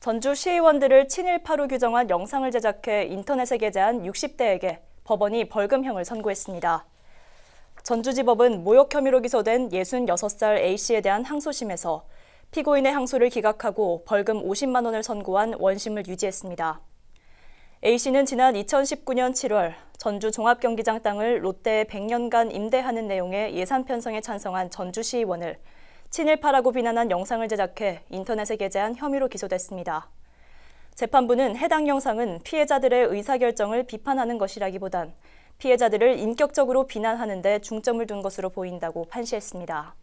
전주 시의원들을 친일파로 규정한 영상을 제작해 인터넷에 게재한 60대에게 법원이 벌금형을 선고했습니다. 전주지법은 모욕 혐의로 기소된 66살 A씨에 대한 항소심에서 피고인의 항소를 기각하고 벌금 50만 원을 선고한 원심을 유지했습니다. A씨는 지난 2019년 7월 전주 종합경기장 땅을 롯데에 100년간 임대하는 내용의 예산 편성에 찬성한 전주시의원을 친일파라고 비난한 영상을 제작해 인터넷에 게재한 혐의로 기소됐습니다. 재판부는 해당 영상은 피해자들의 의사결정을 비판하는 것이라기보단 피해자들을 인격적으로 비난하는 데 중점을 둔 것으로 보인다고 판시했습니다.